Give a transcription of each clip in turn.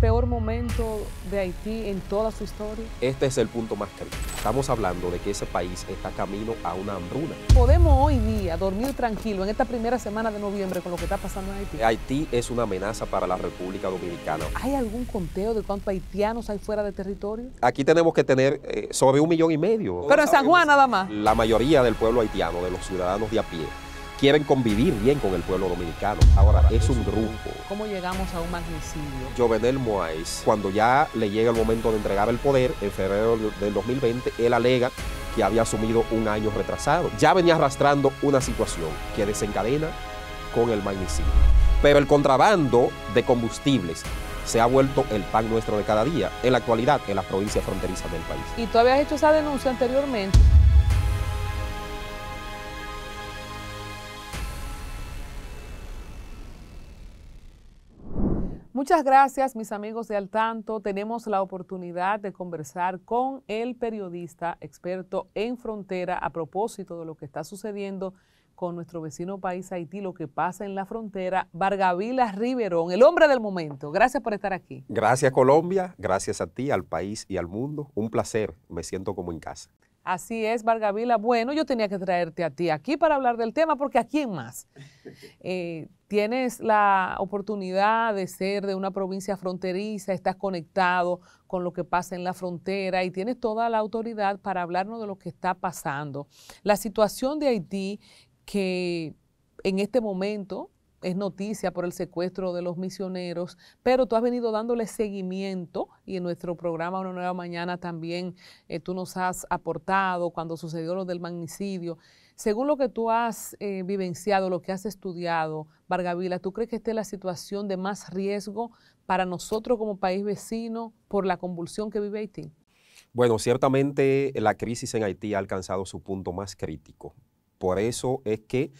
peor momento de Haití en toda su historia? Este es el punto más crítico. Estamos hablando de que ese país está camino a una hambruna. ¿Podemos hoy día dormir tranquilo en esta primera semana de noviembre con lo que está pasando en Haití? Haití es una amenaza para la República Dominicana. ¿Hay algún conteo de cuántos haitianos hay fuera de territorio? Aquí tenemos que tener eh, sobre un millón y medio. Pero en San Juan nada más. La mayoría del pueblo haitiano, de los ciudadanos de a pie, quieren convivir bien con el pueblo dominicano. Ahora, es un grupo. ¿Cómo llegamos a un magnicidio? Jovenel Moais, cuando ya le llega el momento de entregar el poder, en febrero del 2020, él alega que había asumido un año retrasado. Ya venía arrastrando una situación que desencadena con el magnicidio. Pero el contrabando de combustibles se ha vuelto el pan nuestro de cada día, en la actualidad en las provincias fronterizas del país. ¿Y tú habías hecho esa denuncia anteriormente? Muchas gracias, mis amigos de Al Tanto. Tenemos la oportunidad de conversar con el periodista experto en frontera a propósito de lo que está sucediendo con nuestro vecino país Haití, lo que pasa en la frontera, Vargavila Riverón, el hombre del momento. Gracias por estar aquí. Gracias Colombia, gracias a ti, al país y al mundo. Un placer, me siento como en casa. Así es, Vargavila. Bueno, yo tenía que traerte a ti aquí para hablar del tema, porque ¿a quién más? Eh, tienes la oportunidad de ser de una provincia fronteriza, estás conectado con lo que pasa en la frontera y tienes toda la autoridad para hablarnos de lo que está pasando. La situación de Haití que en este momento es noticia por el secuestro de los misioneros, pero tú has venido dándole seguimiento y en nuestro programa Una Nueva Mañana también eh, tú nos has aportado cuando sucedió lo del magnicidio. Según lo que tú has eh, vivenciado, lo que has estudiado, Vargavila, ¿tú crees que esta es la situación de más riesgo para nosotros como país vecino por la convulsión que vive Haití? Bueno, ciertamente la crisis en Haití ha alcanzado su punto más crítico por eso es que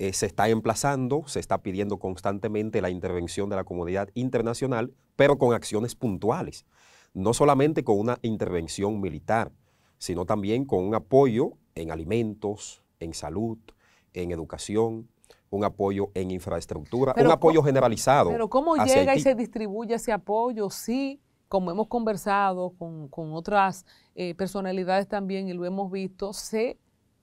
eh, se está emplazando, se está pidiendo constantemente la intervención de la comunidad internacional, pero con acciones puntuales, no solamente con una intervención militar, sino también con un apoyo en alimentos, en salud, en educación, un apoyo en infraestructura, un apoyo generalizado. Pero ¿cómo llega y se distribuye ese apoyo? si, como hemos conversado con, otras eh, personalidades también y lo hemos visto, se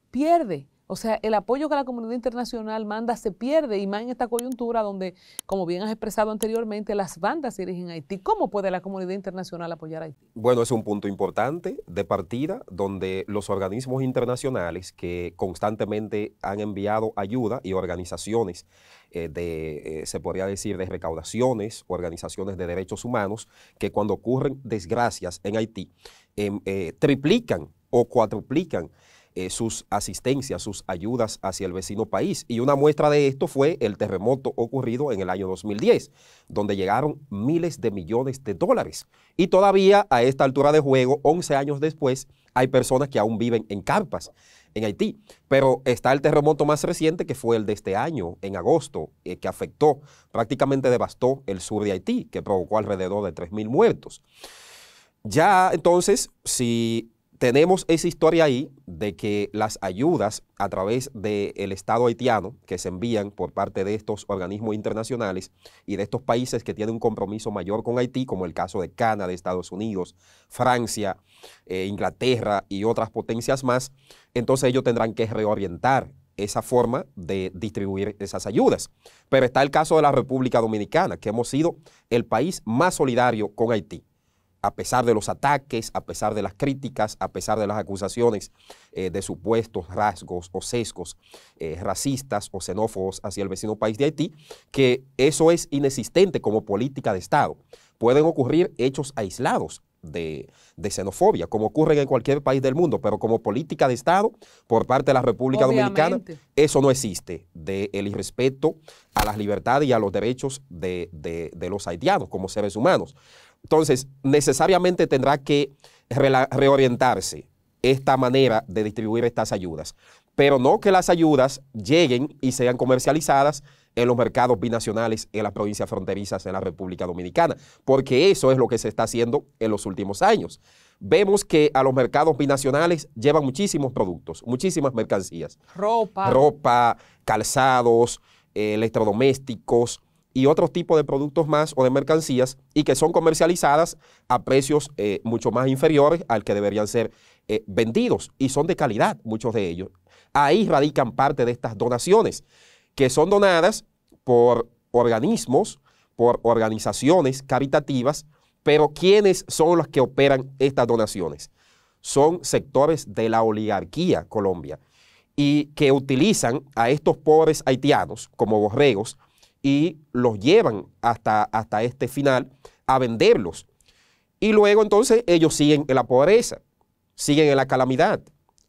pierde. O sea, el apoyo que la comunidad internacional manda se pierde y más en esta coyuntura donde, como bien has expresado anteriormente, las bandas se dirigen a Haití. ¿Cómo puede la comunidad internacional apoyar a Haití? Bueno, es un punto importante de partida donde los organismos internacionales que constantemente han enviado ayuda y organizaciones eh, de, eh, se podría decir, de recaudaciones, organizaciones de derechos humanos, que cuando ocurren desgracias en Haití, em, eh, triplican o cuatruplican eh, sus asistencias, sus ayudas hacia el vecino país. Y una muestra de esto fue el terremoto ocurrido en el año 2010, donde llegaron miles de millones de dólares. Y todavía a esta altura de juego, 11 años después, hay personas que aún viven en carpas en Haití. Pero está el terremoto más reciente que fue el de este año, en agosto, eh, que afectó, prácticamente devastó el sur de Haití, que provocó alrededor de mil muertos. Ya entonces, si tenemos esa historia ahí de que las ayudas a través del Estado haitiano que se envían por parte de estos organismos internacionales y de estos países que tienen un compromiso mayor con Haití, como el caso de Canadá, Estados Unidos, Francia, eh, Inglaterra y otras potencias más, entonces ellos tendrán que reorientar esa forma de distribuir esas ayudas. Pero está el caso de la República Dominicana, que hemos sido el país más solidario con Haití a pesar de los ataques, a pesar de las críticas, a pesar de las acusaciones eh, de supuestos rasgos o sesgos eh, racistas o xenófobos hacia el vecino país de Haití, que eso es inexistente como política de Estado. Pueden ocurrir hechos aislados de, xenofobia, como ocurren en cualquier país del mundo, pero como política de Estado por parte de la República Dominicana, eso no existe, del el irrespeto a las libertades y a los derechos de los haitianos como seres humanos. Entonces, necesariamente tendrá que reorientarse esta manera de distribuir estas ayudas, pero no que las ayudas lleguen y sean comercializadas en los mercados binacionales en las provincias fronterizas en la República Dominicana, porque eso es lo que se está haciendo en los últimos años. Vemos que a los mercados binacionales llevan muchísimos productos, muchísimas mercancías. Ropa. Ropa, calzados, eh, electrodomésticos, y otros tipos de productos más o de mercancías y que son comercializadas a precios eh, mucho más inferiores al que deberían ser eh, vendidos y son de calidad muchos de ellos. Ahí radican parte de estas donaciones que son donadas por organismos, por organizaciones caritativas, pero ¿quiénes son los que operan estas donaciones? Son sectores de la oligarquía Colombia y que utilizan a estos pobres haitianos como borregos y los llevan hasta, hasta este final a venderlos. Y luego entonces ellos siguen en la pobreza, siguen en la calamidad,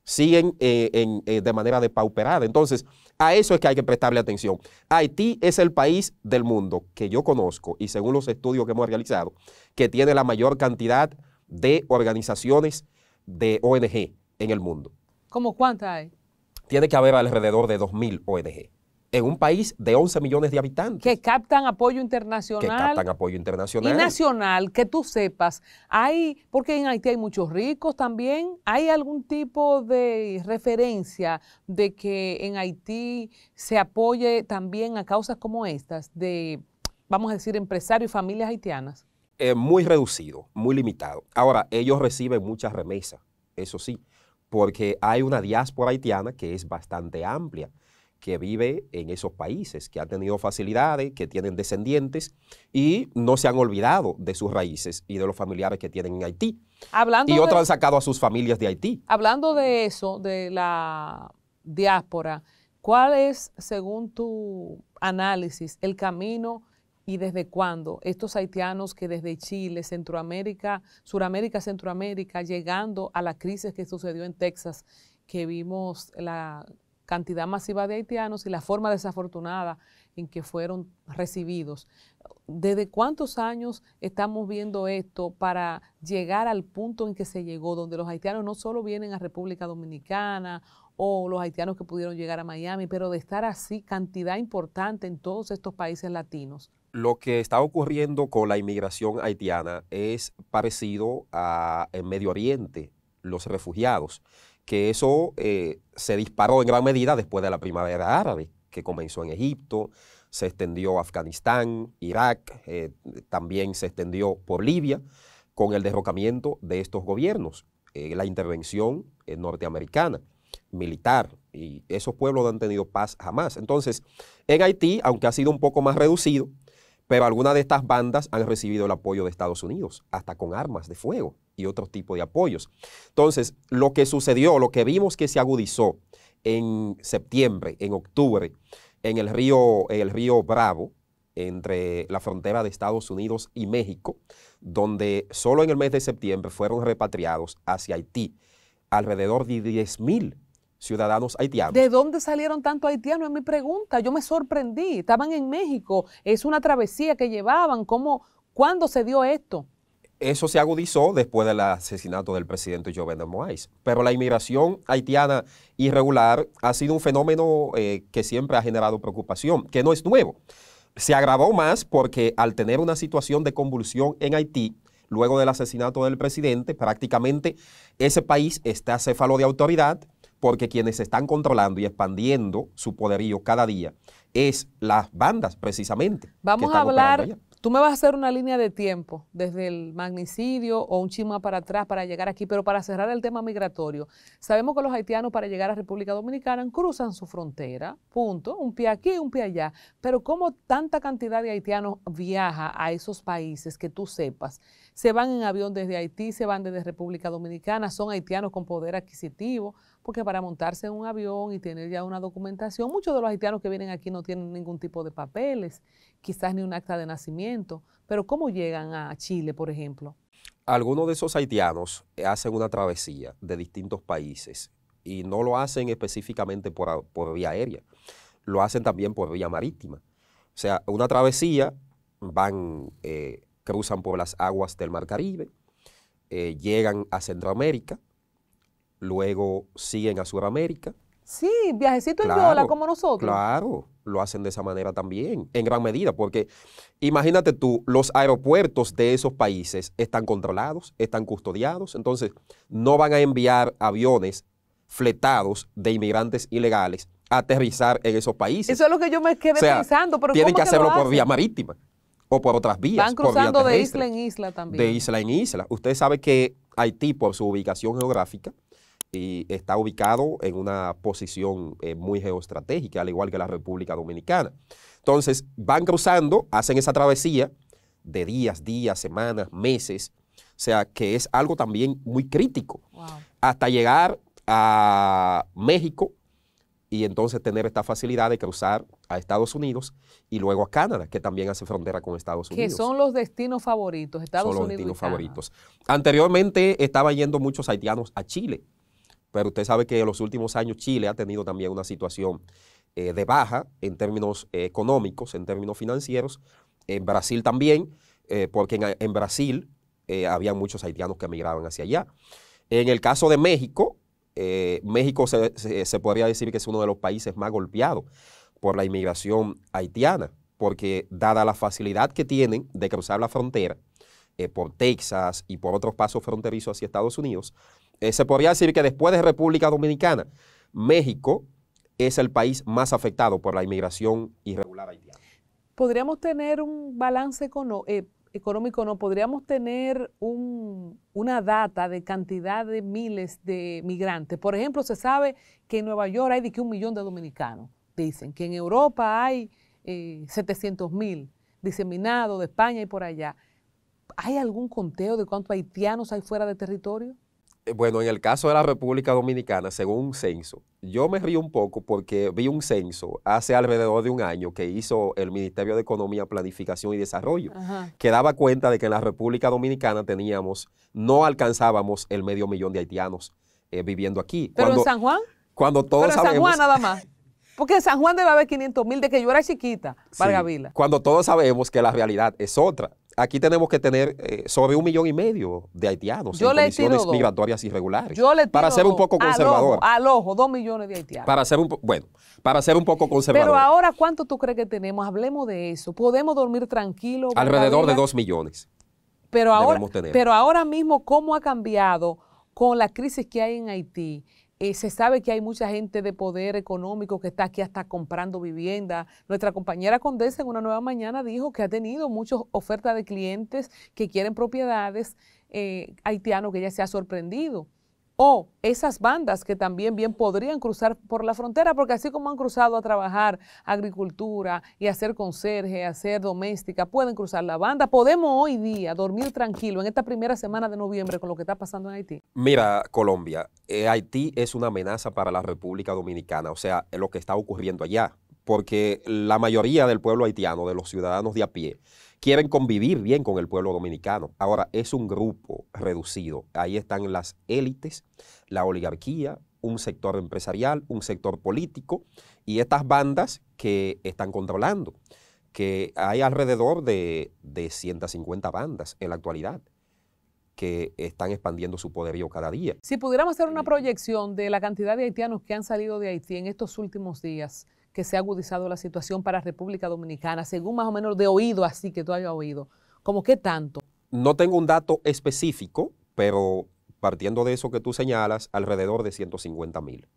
siguen eh, eh, de manera depauperada. Entonces, a eso es que hay que prestarle atención. Haití es el país del mundo que yo conozco y según los estudios que hemos realizado, que tiene la mayor cantidad de organizaciones de ONG en el mundo. ¿Cómo cuántas hay? Tiene que haber alrededor de 2.000 ONG en un país de 11 millones de habitantes. Que captan apoyo internacional. Que captan apoyo internacional. Y nacional, que tú sepas, hay, porque en Haití hay muchos ricos también, ¿hay algún tipo de referencia de que en Haití se apoye también a causas como estas de, vamos a decir, empresarios y familias haitianas? Eh, muy reducido, muy limitado. Ahora, ellos reciben muchas remesas, eso sí, porque hay una diáspora haitiana que es bastante amplia que vive en esos países, que han tenido facilidades, que tienen descendientes y no se han olvidado de sus raíces y de los familiares que tienen en Haití. y otros han sacado a sus familias de Haití. Hablando de eso, de la diáspora, ¿cuál es, según tu análisis, el camino y desde cuándo estos haitianos que desde Chile, Centroamérica, Suramérica, Centroamérica, llegando a la crisis que sucedió en Texas, que vimos la cantidad masiva de haitianos y la forma desafortunada en que fueron recibidos. ¿Desde cuántos años estamos viendo esto para llegar al punto en que se llegó, donde los haitianos no solo vienen a República Dominicana o los haitianos que pudieron llegar a Miami, pero de estar así cantidad importante en todos estos países latinos? Lo que está ocurriendo con la inmigración haitiana es parecido a en Medio Oriente, los refugiados que eso eh, se disparó en gran medida después de la primavera árabe, que comenzó en Egipto, se extendió a Afganistán, Irak, eh, también se extendió por Libia, con el derrocamiento de estos gobiernos, eh, la intervención norteamericana, militar, y esos pueblos no han tenido paz jamás. Entonces, en Haití, aunque ha sido un poco más reducido, pero algunas de estas bandas han recibido el apoyo de Estados Unidos, hasta con armas de fuego y otro tipo de apoyos. Entonces, lo que sucedió, lo que vimos que se agudizó en septiembre, en octubre, en el río, el río Bravo, entre la frontera de Estados Unidos y México, donde solo en el mes de septiembre fueron repatriados hacia Haití alrededor de 10.000 ciudadanos haitianos. ¿De dónde salieron tanto haitianos? Es mi pregunta. Yo me sorprendí. Estaban en México. Es una travesía que llevaban. ¿Cómo, ¿Cuándo se dio esto? Eso se agudizó después del asesinato del presidente Jovenel Moïse. Pero la inmigración haitiana irregular ha sido un fenómeno eh, que siempre ha generado preocupación, que no es nuevo. Se agravó más porque al tener una situación de convulsión en Haití, luego del asesinato del presidente, prácticamente ese país está céfalo de autoridad, porque quienes están controlando y expandiendo su poderío cada día es las bandas, precisamente. Vamos a hablar, tú me vas a hacer una línea de tiempo, desde el magnicidio o un chima para atrás para llegar aquí, pero para cerrar el tema migratorio, sabemos que los haitianos para llegar a República Dominicana cruzan su frontera, punto, un pie aquí, un pie allá, pero ¿cómo tanta cantidad de haitianos viaja a esos países que tú sepas? Se van en avión desde Haití, se van desde República Dominicana, son haitianos con poder adquisitivo, porque para montarse en un avión y tener ya una documentación, muchos de los haitianos que vienen aquí no tienen ningún tipo de papeles, quizás ni un acta de nacimiento, pero ¿cómo llegan a Chile, por ejemplo? Algunos de esos haitianos eh, hacen una travesía de distintos países y no lo hacen específicamente por, vía aérea, lo hacen también por vía marítima. O sea, una travesía van eh, cruzan por las aguas del Mar Caribe, eh, llegan a Centroamérica, luego siguen a Sudamérica. Sí, viajecito en viola como nosotros. Claro, lo hacen de esa manera también, en gran medida, porque imagínate tú, los aeropuertos de esos países están controlados, están custodiados, entonces no van a enviar aviones fletados de inmigrantes ilegales a aterrizar en esos países. Eso es lo que yo me quedé pensando, pero tienen que hacerlo por vía marítima o por otras vías. Van cruzando de isla en isla también. De isla en isla. Usted sabe que Haití, por su ubicación geográfica, y está ubicado en una posición eh, muy geoestratégica, al igual que la República Dominicana. Entonces, van cruzando, hacen esa travesía de días, días, semanas, meses, o sea, que es algo también muy crítico, hasta llegar a México, y entonces tener esta facilidad de cruzar a Estados Unidos y luego a Canadá, que también hace frontera con Estados Unidos. Que son los destinos favoritos, Estados los destinos favoritos. Anteriormente estaban yendo muchos haitianos a Chile, pero usted sabe que en los últimos años Chile ha tenido también una situación eh, de baja en términos eh, económicos, en términos financieros. En Brasil también, eh, porque en, en Brasil había muchos haitianos que emigraban hacia allá. En el caso de México, eh, México se, podría decir que es uno de los países más golpeados por la inmigración haitiana, porque dada la facilidad que tienen de cruzar la frontera eh, por Texas y por otros pasos fronterizos hacia Estados Unidos, eh, se podría decir que después de República Dominicana, México es el país más afectado por la inmigración irregular haitiana. ¿Podríamos tener un balance con, económico no, podríamos tener una data de cantidad de miles de migrantes. Por ejemplo, se sabe que en Nueva York hay de que un millón de dominicanos, dicen, que en Europa hay 700 eh, mil diseminados de España y por allá. ¿Hay algún conteo de cuántos haitianos hay fuera de territorio? Eh, bueno, en el caso de la República Dominicana, según un censo, yo me río un poco porque vi un censo hace alrededor de un año que hizo el Ministerio de Economía, Planificación y Desarrollo, que daba cuenta de que en la República Dominicana teníamos, no alcanzábamos el medio millón de haitianos eh, viviendo aquí. ¿Pero en San Juan? Cuando todos Pero en San Juan nada más. Porque en San Juan debe haber 500 mil de que yo era chiquita, Vargas sí, Cuando todos sabemos que la realidad es otra aquí tenemos que tener eh, sobre un millón y medio de haitianos en condiciones migratorias irregulares. Yo para ser un poco conservador. Al ojo, dos millones de haitianos. Para ser un bueno, para ser un poco conservador. Pero ahora, ¿cuánto tú crees que tenemos? Hablemos de eso. ¿Podemos dormir tranquilo? Alrededor de dos millones. Pero ahora, pero ahora mismo, ¿cómo ha cambiado con la crisis que hay en Haití? Eh, se sabe que hay mucha gente de poder económico que está aquí hasta comprando vivienda. Nuestra compañera Condesa en una nueva mañana dijo que ha tenido muchas ofertas de clientes que quieren propiedades eh, haitianos que ella se ha sorprendido o esas bandas que también bien podrían cruzar por la frontera, porque así como han cruzado a trabajar agricultura y hacer conserje, hacer doméstica, pueden cruzar la banda. Podemos hoy día dormir tranquilo en esta primera semana de noviembre con lo que está pasando en Haití. Mira, Colombia, eh, Haití es una amenaza para la República Dominicana, o sea, lo que está ocurriendo allá porque la mayoría del pueblo haitiano, de los ciudadanos de a pie, quieren convivir bien con el pueblo dominicano. Ahora, es un grupo reducido. Ahí están las élites, la oligarquía, un sector empresarial, un sector político y estas bandas que están controlando, que hay alrededor de, de 150 bandas en la actualidad que están expandiendo su poderío cada día. Si pudiéramos hacer una eh, proyección de la cantidad de haitianos que han salido de Haití en estos últimos días, que se ha agudizado la situación para República Dominicana, según más o menos de oído, así que tú hayas oído? ¿Cómo qué tanto? No tengo un dato específico, pero partiendo de eso que tú señalas, alrededor de 150 mil.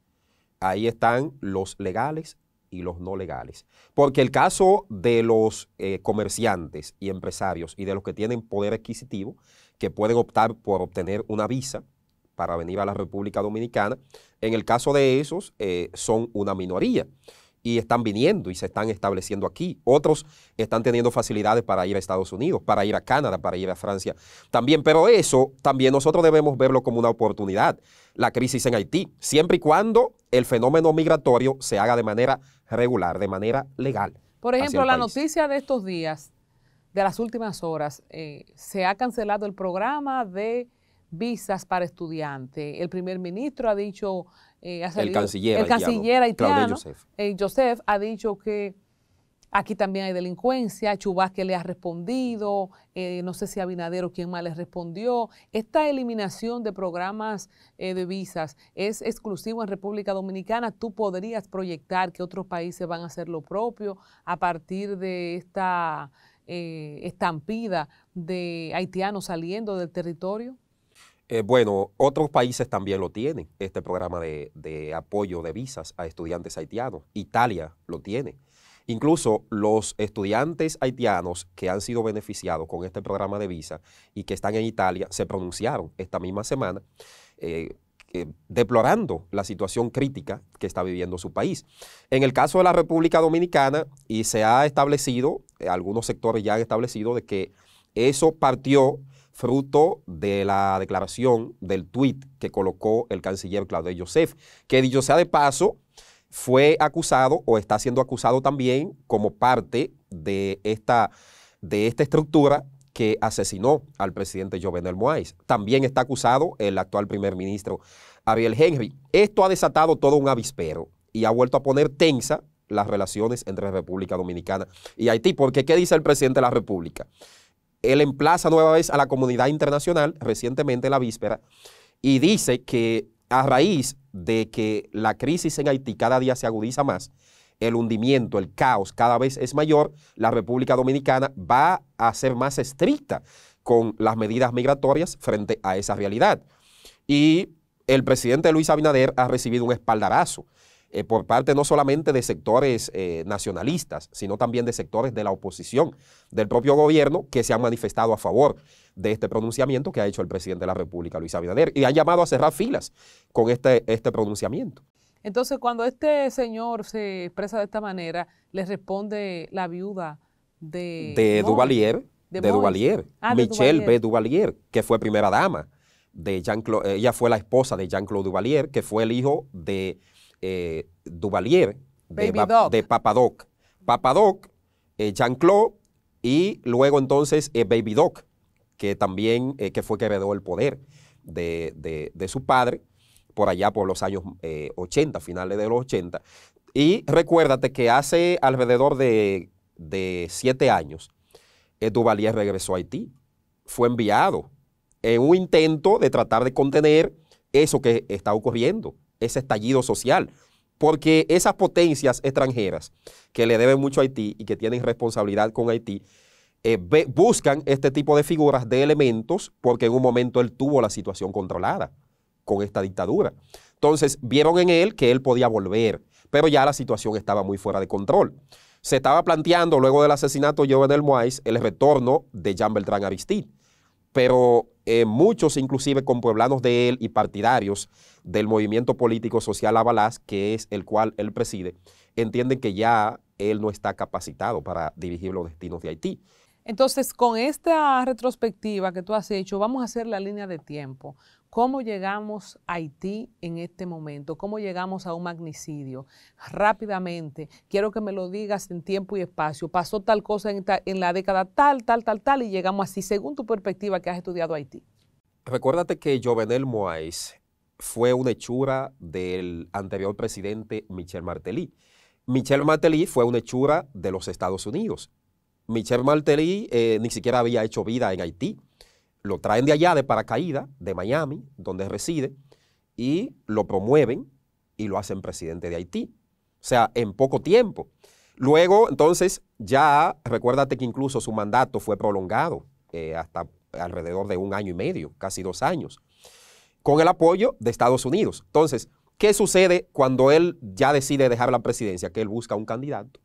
Ahí están los legales y los no legales. Porque el caso de los eh, comerciantes y empresarios y de los que tienen poder adquisitivo, que pueden optar por obtener una visa para venir a la República Dominicana, en el caso de esos eh, son una minoría y están viniendo y se están estableciendo aquí. Otros están teniendo facilidades para ir a Estados Unidos, para ir a Canadá, para ir a Francia también. Pero eso también nosotros debemos verlo como una oportunidad, la crisis en Haití, siempre y cuando el fenómeno migratorio se haga de manera regular, de manera legal. Por ejemplo, la noticia de estos días, de las últimas horas, eh, se ha cancelado el programa de visas para estudiantes. El primer ministro ha dicho, eh, el canciller, el canciller eh, Joseph. ha dicho que aquí también hay delincuencia, Chubasque le ha respondido, eh, no sé si Abinader o quién más le respondió. Esta eliminación de programas de visas es exclusivo en República Dominicana. ¿Tú podrías proyectar que otros países van a hacer lo propio a partir de esta estampida de haitianos saliendo del territorio? Eh, bueno, otros países también lo tienen, este programa de, apoyo de visas a estudiantes haitianos. Italia lo tiene. Incluso los estudiantes haitianos que han sido beneficiados con este programa de visa y que están en Italia se pronunciaron esta misma semana eh, eh, deplorando la situación crítica que está viviendo su país. En el caso de la República Dominicana, y se ha establecido, algunos sectores ya han establecido de que eso partió fruto de la declaración del tuit que colocó el canciller Claudio Joseph, que dicho sea de paso, fue acusado o está siendo acusado también como parte de esta, de esta estructura que asesinó al presidente Jovenel Moïse. También está acusado el actual primer ministro Ariel Henry. Esto ha desatado todo un avispero y ha vuelto a poner tensa las relaciones entre República Dominicana y Haití, porque ¿qué dice el presidente de la República? él emplaza nueva vez a la comunidad internacional, recientemente la víspera, y dice que a raíz de que la crisis en Haití cada día se agudiza más, el hundimiento, el caos cada vez es mayor, la República Dominicana va a ser más estricta con las medidas migratorias frente a esa realidad. Y el presidente Luis Abinader ha recibido un espaldarazo eh, por parte no solamente de sectores eh, nacionalistas, sino también de sectores de la oposición, del propio gobierno, que se han manifestado a favor de este pronunciamiento que ha hecho el presidente de la República, Luis Abinader, y han llamado a cerrar filas con este, este pronunciamiento. Entonces, cuando este señor se expresa de esta manera, le responde la viuda de... De Duvalier, de, Duvalier, ah, Michelle B. Duvalier, que fue primera dama de Jean-Claude, ella fue la esposa de Jean-Claude Duvalier, que fue el hijo de eh, Duvalier de, Papadoc. Papadoc, eh, Jean-Claude y luego entonces eh, Baby Doc, que también que fue que heredó el poder de, de, su padre por allá por los años 80, finales de los 80. Y recuérdate que hace alrededor de, siete años, Duvalier regresó a Haití. Fue enviado en un intento de tratar de contener eso que está ocurriendo ese estallido social. Porque esas potencias extranjeras que le deben mucho a Haití y que tienen responsabilidad con Haití, eh, buscan este tipo de figuras, de elementos, porque en un momento él tuvo la situación controlada con esta dictadura. Entonces vieron en él que él podía volver, pero ya la situación estaba muy fuera de control. Se estaba planteando, luego del asesinato de Jovenel Moïse, el retorno de Jean Beltrán Aristide pero eh, muchos inclusive con pueblanos de él y partidarios del movimiento político social Abalás, que es el cual él preside, entienden que ya él no está capacitado para dirigir los destinos de Haití. Entonces, con esta retrospectiva que tú has hecho, vamos a hacer la línea de tiempo. ¿Cómo llegamos a Haití en este momento? ¿Cómo llegamos a un magnicidio? Rápidamente, quiero que me lo digas en tiempo y espacio. Pasó tal cosa en, la década tal, tal, tal, tal, y llegamos así, según tu perspectiva que has estudiado Haití. Recuérdate que Jovenel Moais fue una hechura del anterior presidente Michel Martelly. Michel Martelly fue una hechura de los Estados Unidos. Michel Martelly eh, ni siquiera había hecho vida en Haití lo traen de allá de paracaída de Miami, donde reside, y lo promueven y lo hacen presidente de Haití. O sea, en poco tiempo. Luego, entonces, ya recuérdate que incluso su mandato fue prolongado eh, hasta alrededor de un año y medio, casi dos años, con el apoyo de Estados Unidos. Entonces, ¿qué sucede cuando él ya decide dejar la presidencia? Que él busca un candidato,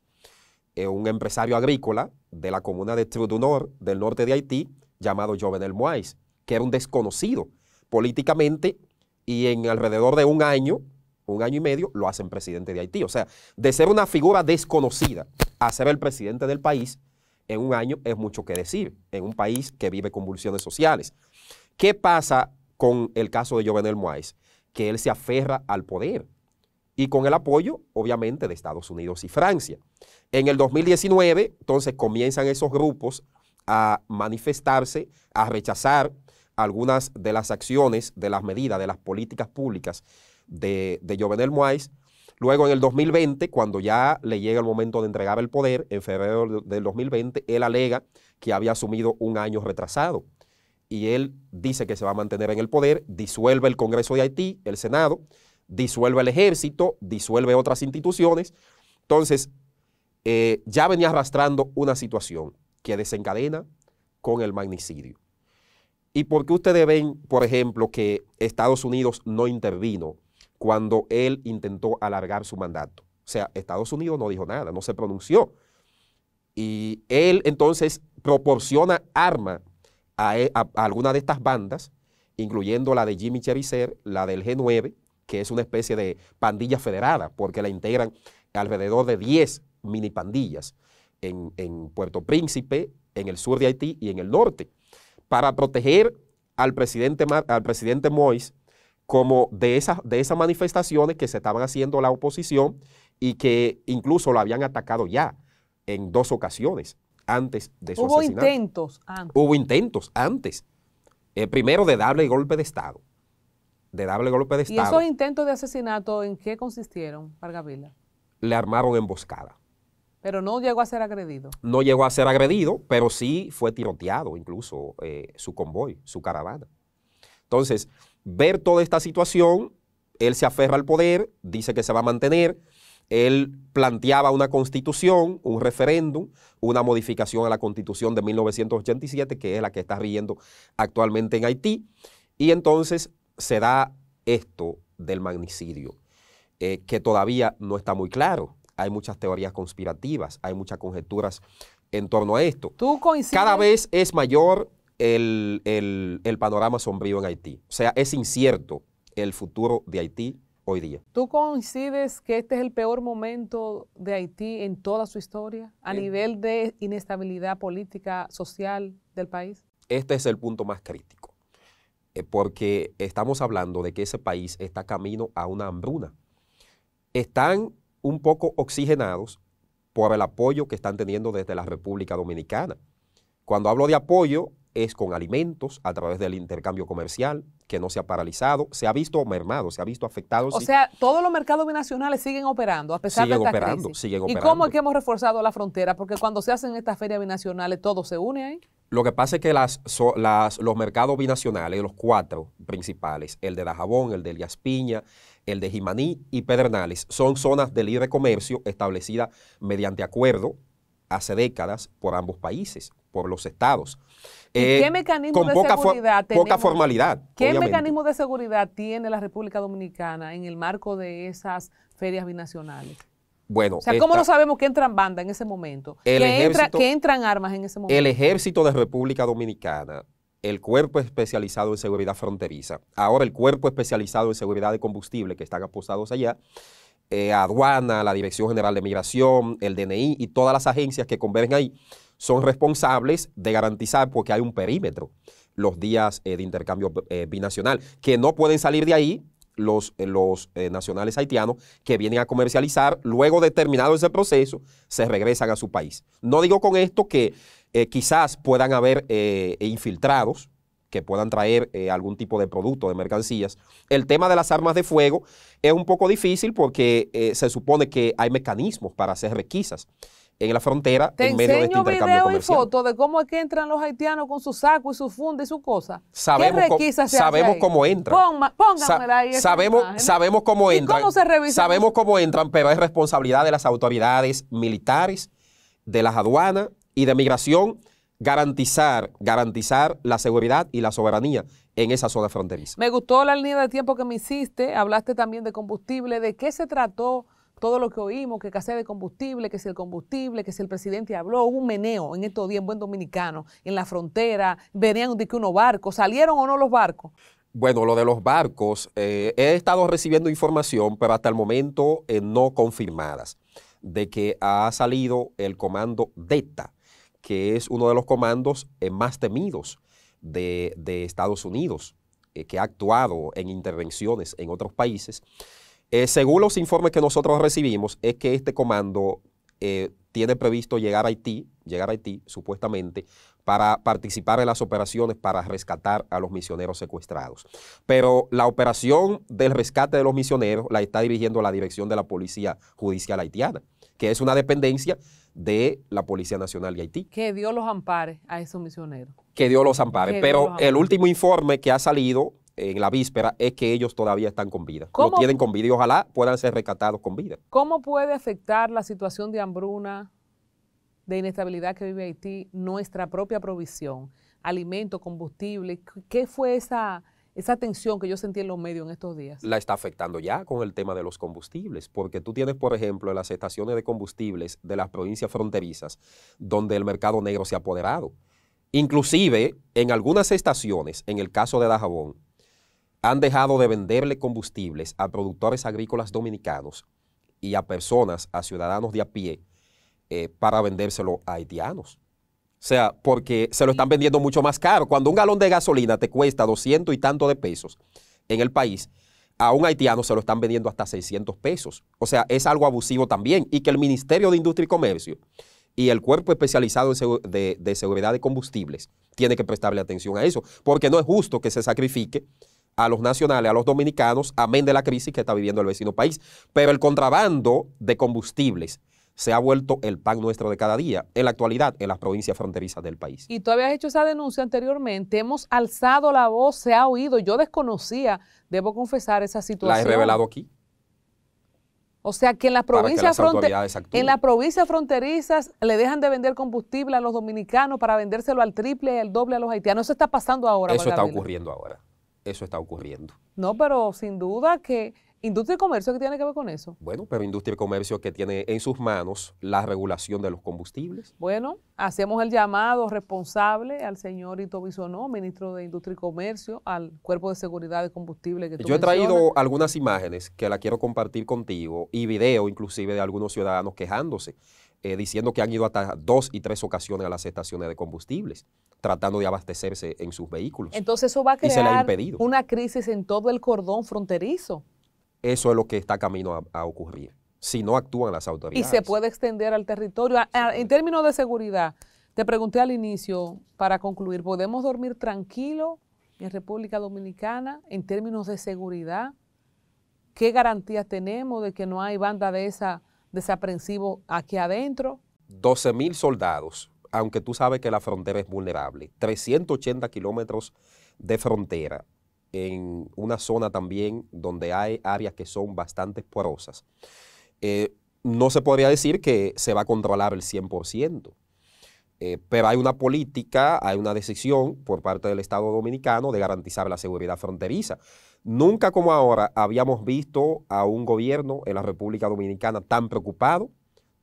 eh, un empresario agrícola de la comuna de Trudunor, del norte de Haití, llamado Jovenel Moïse, que era un desconocido políticamente y en alrededor de un año, un año y medio, lo hacen presidente de Haití. O sea, de ser una figura desconocida a ser el presidente del país, en un año es mucho que decir, en un país que vive convulsiones sociales. ¿Qué pasa con el caso de Jovenel Moïse? Que él se aferra al poder y con el apoyo, obviamente, de Estados Unidos y Francia. En el 2019, entonces, comienzan esos grupos a manifestarse, a rechazar algunas de las acciones, de las medidas, de las políticas públicas de, Jovenel Moïse. Luego, en el 2020, cuando ya le llega el momento de entregar el poder, en febrero del 2020, él alega que había asumido un año retrasado. Y él dice que se va a mantener en el poder, disuelve el Congreso de Haití, el Senado, disuelve el ejército, disuelve otras instituciones. Entonces, eh, ya venía arrastrando una situación que desencadena con el magnicidio. ¿Y por qué ustedes ven, por ejemplo, que Estados Unidos no intervino cuando él intentó alargar su mandato? O sea, Estados Unidos no dijo nada, no se pronunció. Y él entonces proporciona arma a, e, alguna de estas bandas, incluyendo la de Jimmy Cherizer, la del G9, que es una especie de pandilla federada, porque la integran alrededor de 10 mini pandillas en, Puerto Príncipe, en el sur de Haití y en el norte, para proteger al presidente, al presidente Moïse como de esas, de esas manifestaciones que se estaban haciendo la oposición y que incluso lo habían atacado ya en dos ocasiones antes de su Hubo intentos antes. Hubo intentos antes. Eh, primero de darle golpe de Estado. De darle golpe de Estado. ¿Y esos intentos de asesinato en qué consistieron, Vargavila? Le armaron emboscada. Pero no llegó a ser agredido. No llegó a ser agredido, pero sí fue tiroteado incluso eh, su convoy, su caravana. Entonces, ver toda esta situación, él se aferra al poder, dice que se va a mantener, él planteaba una constitución, un referéndum, una modificación a la constitución de 1987, que es la que está riendo actualmente en Haití, y entonces se da esto del magnicidio, eh, que todavía no está muy claro hay muchas teorías conspirativas, hay muchas conjeturas en torno a esto. ¿Tú coincides? Cada vez es mayor el, panorama sombrío en Haití. O sea, es incierto el futuro de Haití hoy día. ¿Tú coincides que este es el peor momento de Haití en toda su historia a eh. nivel de inestabilidad política, social del país? Este es el punto más crítico, eh, porque estamos hablando de que ese país está camino a una hambruna. Están un poco oxigenados por el apoyo que están teniendo desde la República Dominicana. Cuando hablo de apoyo es con alimentos a través del intercambio comercial que no se ha paralizado, se ha visto mermado, se ha visto afectado. O sea, todos los mercados binacionales siguen operando a pesar de esta crisis. Siguen operando. ¿Y cómo es que hemos reforzado la frontera? Porque cuando se hacen estas ferias binacionales, todo se une ahí. Lo que pasa es que los mercados binacionales, los cuatro principales, el de Dajabón, el de Elías Piña, el de Jimaní y Pedernales. Son zonas de libre comercio establecidas mediante acuerdo hace décadas por ambos países, por los estados. ¿Qué eh, mecanismo de seguridad poca formalidad. mecanismo de seguridad tiene la República Dominicana en el marco de esas ferias binacionales? Bueno, o sea, ¿cómo no sabemos que entran bandas en ese momento? ¿Qué entran armas en ese momento. El ejército de República Dominicana el cuerpo especializado en seguridad fronteriza, ahora el cuerpo especializado en seguridad de combustible que están apostados allá, eh, aduana, la Dirección General de Migración, el DNI y todas las agencias que convergen ahí son responsables de garantizar porque hay un perímetro los días eh, de intercambio eh, binacional, que no pueden salir de ahí los, eh, eh, nacionales haitianos que vienen a comercializar. Luego de terminado ese proceso, se regresan a su país. No digo con esto que eh, quizás puedan haber infiltrados que puedan traer algún tipo de producto, de mercancías. El tema de las armas de fuego es un poco difícil porque se supone que hay mecanismos para hacer requisas en la frontera en medio de este intercambio video y foto de cómo es que entran los haitianos con su saco y su funda y su cosa. Sabemos, cómo, sabemos cómo entran. ahí. sabemos, sabemos cómo entran. se Sabemos cómo entran, pero es responsabilidad de las autoridades militares, de las aduanas y de migración garantizar, garantizar la seguridad y la soberanía en esa zona fronteriza. Me gustó la línea de tiempo que me hiciste, hablaste también de combustible, de qué se trató todo lo que oímos, que casé de combustible, que si el combustible, que si el presidente habló, hubo un meneo en estos días en buen dominicano, en la frontera, venían de que unos barcos, ¿salieron o no los barcos? Bueno, lo de los barcos, eh, he estado recibiendo información, pero hasta el momento eh, no confirmadas, de que ha salido el comando DETA, que es uno de los comandos eh, más temidos de Estados Unidos, que ha actuado en intervenciones en otros países eh, según los informes que nosotros recibimos, es que este comando eh, tiene previsto llegar a Haití, llegar a Haití supuestamente, para participar en las operaciones para rescatar a los misioneros secuestrados. Pero la operación del rescate de los misioneros la está dirigiendo la dirección de la Policía Judicial Haitiana, que es una dependencia de la Policía Nacional de Haití. Que dio los ampares a esos misioneros. Que dio los ampares, Pero el último informe que ha salido en la víspera es que ellos todavía están con vida. No Lo tienen con vida y ojalá puedan ser rescatados con vida. ¿Cómo puede afectar la situación de hambruna, de inestabilidad que vive Haití, nuestra propia provisión, alimento, combustible? ¿Qué fue esa, esa tensión que yo sentí en los medios en estos días? La está afectando ya con el tema de los combustibles, porque tú tienes, por ejemplo, en las estaciones de combustibles de las provincias fronterizas, donde el mercado negro se ha apoderado. Inclusive, en algunas estaciones, en el caso de Dajabón, han dejado de venderle combustibles a productores agrícolas dominicanos y a personas, a ciudadanos de a pie, eh, para vendérselo a haitianos. O sea, porque se lo están vendiendo mucho más caro. Cuando un galón de gasolina te cuesta 200 y tanto de pesos en el país, a un haitiano se lo están vendiendo hasta 600 pesos. O sea, es algo abusivo también. Y que el Ministerio de Industria y Comercio y el Cuerpo Especializado de, de Seguridad de Combustibles tiene que prestarle atención a eso. Porque no es justo que se sacrifique a los nacionales, a los dominicanos, amén de la crisis que está viviendo el vecino país. Pero el contrabando de combustibles se ha vuelto el pan nuestro de cada día, en la actualidad, en las provincias fronterizas del país. Y tú habías hecho esa denuncia anteriormente, hemos alzado la voz, se ha oído, yo desconocía, debo confesar esa situación. La he revelado aquí. O sea que en las provincias, la en fronterizas le dejan de vender combustible a los dominicanos para vendérselo al triple y al doble a los haitianos. Eso está pasando ahora. Eso está ocurriendo ahora eso está ocurriendo. No, pero sin duda que industria y comercio, que tiene que ver con eso? Bueno, pero industria y comercio que tiene en sus manos la regulación de los combustibles. Bueno, hacemos el llamado responsable al señor Ito Bisonó, ministro de Industria y Comercio, al Cuerpo de Seguridad de Combustible que tú Yo he traído algunas imágenes que la quiero compartir contigo y video inclusive de algunos ciudadanos quejándose eh, diciendo que han ido hasta dos y tres ocasiones a las estaciones de combustibles, tratando de abastecerse en sus vehículos. Entonces eso va a crear una crisis en todo el cordón fronterizo. Eso es lo que está camino a, a ocurrir, si no actúan las autoridades. Y se puede extender al territorio. Ah, ah, en términos de seguridad, te pregunté al inicio, para concluir, ¿podemos dormir tranquilo en República Dominicana en términos de seguridad? ¿Qué garantías tenemos de que no hay banda de esa desaprensivo aquí adentro. 12 mil soldados, aunque tú sabes que la frontera es vulnerable. 380 kilómetros de frontera en una zona también donde hay áreas que son bastante porosas. Eh, no se podría decir que se va a controlar el 100%, eh, pero hay una política, hay una decisión por parte del Estado dominicano de garantizar la seguridad fronteriza. Nunca como ahora habíamos visto a un gobierno en la República Dominicana tan preocupado,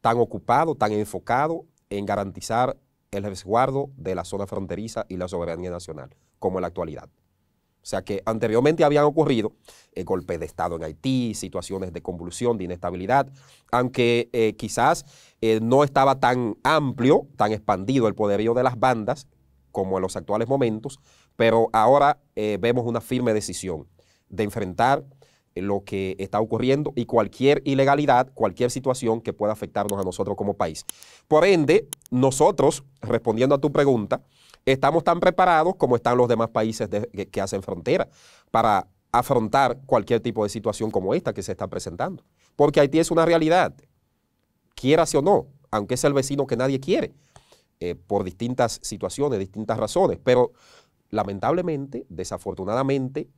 tan ocupado, tan enfocado en garantizar el resguardo de la zona fronteriza y la soberanía nacional, como en la actualidad. O sea que anteriormente habían ocurrido eh, golpes de Estado en Haití, situaciones de convulsión, de inestabilidad, aunque eh, quizás eh, no estaba tan amplio, tan expandido el poderío de las bandas como en los actuales momentos, pero ahora vemos una firme decisión de enfrentar eh, lo que está ocurriendo y cualquier ilegalidad, cualquier situación que pueda afectarnos a nosotros como país. Por ende, nosotros, respondiendo a tu pregunta, estamos tan preparados como están los demás países que, hacen frontera para afrontar cualquier tipo de situación como esta que se está presentando. Porque Haití es una realidad, quieras o no, aunque es el vecino que nadie quiere, eh, por distintas situaciones, distintas razones. Pero lamentablemente, desafortunadamente,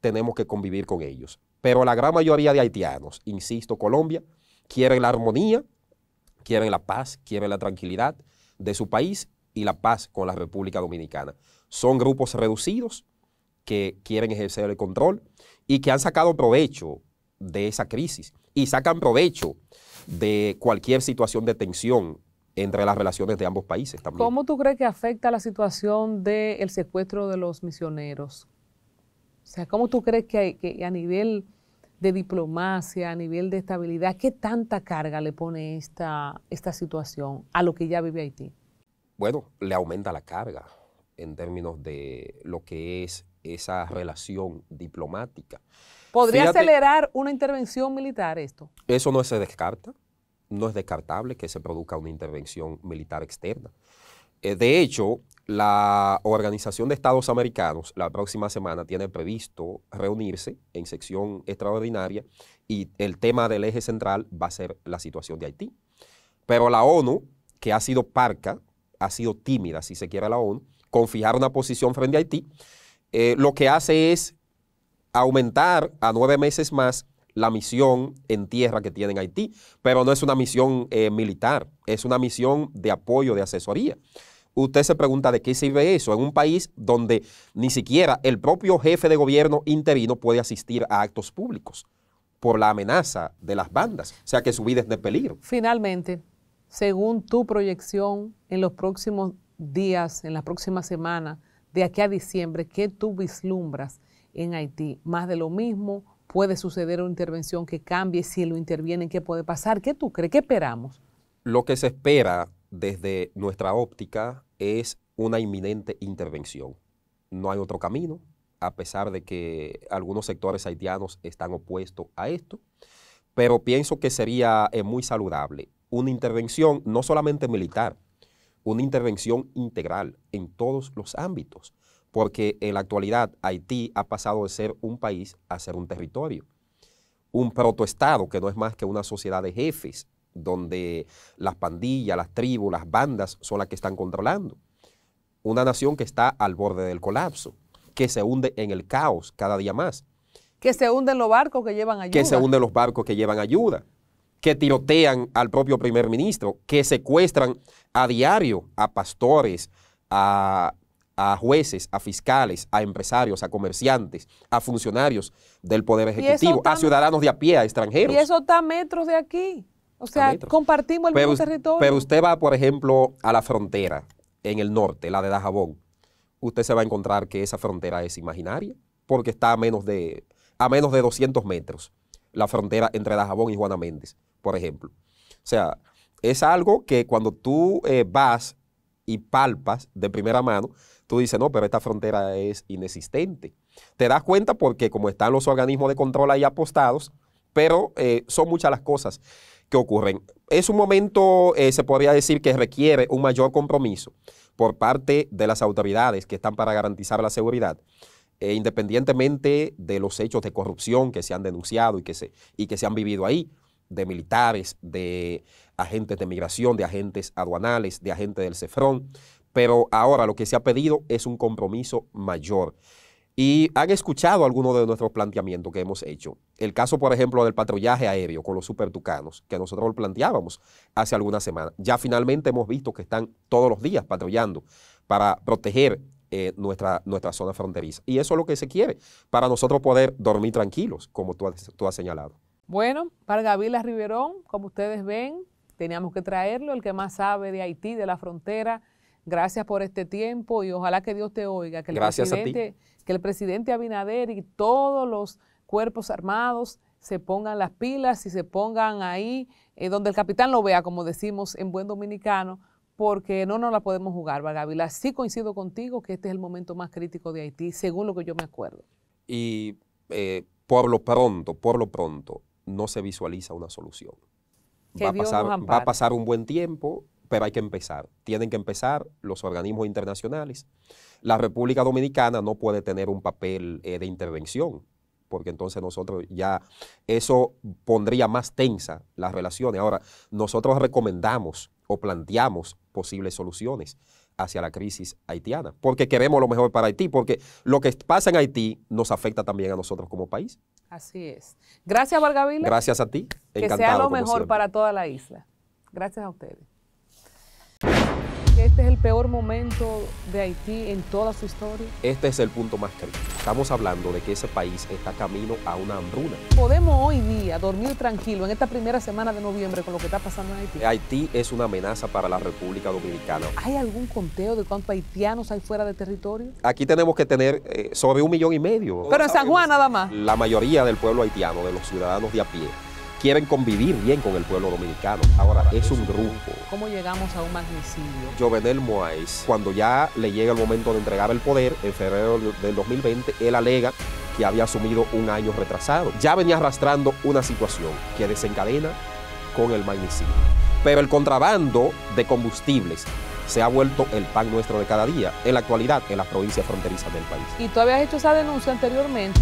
tenemos que convivir con ellos. Pero la gran mayoría de haitianos, insisto, Colombia, quieren la armonía, quieren la paz, quieren la tranquilidad de su país y la paz con la República Dominicana. Son grupos reducidos que quieren ejercer el control y que han sacado provecho de esa crisis y sacan provecho de cualquier situación de tensión entre las relaciones de ambos países también. ¿Cómo tú crees que afecta la situación del secuestro de los misioneros? O sea, ¿cómo tú crees que, hay, a nivel de diplomacia, a nivel de estabilidad, qué tanta carga le pone esta, esta situación a lo que ya vive Haití? Bueno, le aumenta la carga en términos de lo que es esa relación diplomática. ¿Podría acelerar una intervención militar esto? Eso no se descarta, no es descartable que se produzca una intervención militar externa. Eh, de hecho, la Organización de Estados Americanos la próxima semana tiene previsto reunirse en sección extraordinaria y el tema del eje central va a ser la situación de Haití. Pero la ONU, que ha sido parca, ha sido tímida, si se quiere la ONU, con fijar una posición frente a Haití, eh, lo que hace es aumentar a nueve meses más la misión en tierra que tiene Haití, pero no es una misión eh, militar, es una misión de apoyo, de asesoría. Usted se pregunta de qué sirve eso en un país donde ni siquiera el propio jefe de gobierno interino puede asistir a actos públicos por la amenaza de las bandas, o sea que su vida es de peligro. Finalmente, según tu proyección en los próximos días, en las próxima semana, de aquí a diciembre, ¿qué tú vislumbras en Haití? ¿Más de lo mismo? puede suceder una intervención que cambie, si lo intervienen, qué puede pasar, qué tú crees, qué esperamos. Lo que se espera desde nuestra óptica es una inminente intervención. No hay otro camino, a pesar de que algunos sectores haitianos están opuestos a esto, pero pienso que sería eh, muy saludable una intervención no solamente militar, una intervención integral en todos los ámbitos porque en la actualidad Haití ha pasado de ser un país a ser un territorio, un protoestado que no es más que una sociedad de jefes, donde las pandillas, las tribus, las bandas son las que están controlando. Una nación que está al borde del colapso, que se hunde en el caos cada día más. Que se hunden los barcos que llevan ayuda. Que se hunden los barcos que llevan ayuda que tirotean al propio primer ministro, que secuestran a diario a pastores, a a jueces, a fiscales, a empresarios, a comerciantes, a funcionarios del Poder Ejecutivo, a ciudadanos de a pie, a extranjeros. Y eso está a metros de aquí. O sea, compartimos el mismo territorio. Pero usted va, por ejemplo, a la frontera en el norte, la de Dajabón. Usted se va a encontrar que esa frontera es imaginaria porque está a menos de, a menos de 200 metros la frontera entre Dajabón y Juana Méndez, por ejemplo. O sea, es algo que cuando tú eh, vas y palpas de primera mano, tú dices, no, pero esta frontera es inexistente. Te das cuenta porque como están los organismos de control ahí apostados, pero eh, son muchas las cosas que ocurren. Es un momento, eh, se podría decir, que requiere un mayor compromiso por parte de las autoridades que están para garantizar la seguridad, eh, independientemente de los hechos de corrupción que se han denunciado y que se, y que se han vivido ahí, de militares, de agentes de migración, de agentes aduanales, de agentes del CEFRON, pero ahora lo que se ha pedido es un compromiso mayor. Y han escuchado algunos de nuestros planteamientos que hemos hecho. El caso, por ejemplo, del patrullaje aéreo con los supertucanos, que nosotros lo planteábamos hace algunas semanas. Ya finalmente hemos visto que están todos los días patrullando para proteger eh, nuestra, nuestra zona fronteriza. Y eso es lo que se quiere, para nosotros poder dormir tranquilos, como tú has, tú has señalado. Bueno, para Gavila Riverón, como ustedes ven, teníamos que traerlo, el que más sabe de Haití, de la frontera Gracias por este tiempo y ojalá que Dios te oiga, que el, presidente, que el presidente Abinader y todos los cuerpos armados se pongan las pilas y se pongan ahí eh, donde el capitán lo vea, como decimos en buen dominicano, porque no nos la podemos jugar, Gabriela. Sí coincido contigo que este es el momento más crítico de Haití, según lo que yo me acuerdo. Y eh, lo pronto, por lo pronto, no se visualiza una solución. va a pasar un buen tiempo, pero hay que empezar. Tienen que empezar los organismos internacionales. La República Dominicana no puede tener un papel eh, de intervención, porque entonces nosotros ya eso pondría más tensa las relaciones. Ahora, nosotros recomendamos o planteamos posibles soluciones hacia la crisis haitiana, porque queremos lo mejor para Haití, porque lo que pasa en Haití nos afecta también a nosotros como país. Así es. Gracias, Vargavila. Gracias a ti. que sea lo mejor para toda la isla. Gracias a ustedes el peor momento de Haití en toda su historia? Este es el punto más crítico. Estamos hablando de que ese país está camino a una hambruna. ¿Podemos hoy día dormir tranquilo en esta primera semana de noviembre con lo que está pasando en Haití? Haití es una amenaza para la República Dominicana. ¿Hay algún conteo de cuántos haitianos hay fuera de territorio? Aquí tenemos que tener eh, sobre un millón y medio. Pero en San Juan nada más. La mayoría del pueblo haitiano, de los ciudadanos de a pie, quieren convivir bien con el pueblo dominicano. Ahora es un grupo. ¿Cómo llegamos a un magnicidio? Jovenel Moais, cuando ya le llega el momento de entregar el poder, en febrero del 2020, él alega que había asumido un año retrasado. Ya venía arrastrando una situación que desencadena con el magnicidio. Pero el contrabando de combustibles se ha vuelto el pan nuestro de cada día, en la actualidad, en las provincias fronterizas del país. ¿Y tú habías hecho esa denuncia anteriormente?